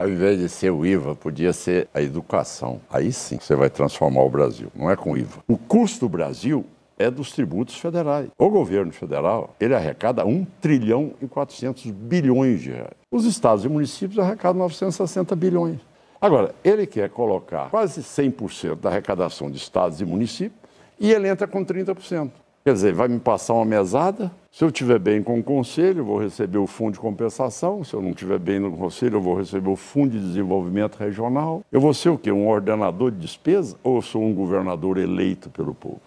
Ao invés de ser o IVA, podia ser a educação. Aí sim você vai transformar o Brasil, não é com IVA. O custo do Brasil é dos tributos federais. O governo federal, ele arrecada 1 trilhão e 400 bilhões de reais. Os estados e municípios arrecadam 960 bilhões. Agora, ele quer colocar quase 100% da arrecadação de estados e municípios e ele entra com 30%. Quer dizer, vai me passar uma mesada? Se eu estiver bem com o conselho, eu vou receber o fundo de compensação. Se eu não estiver bem no conselho, eu vou receber o fundo de desenvolvimento regional. Eu vou ser o quê? Um ordenador de despesa ou eu sou um governador eleito pelo povo?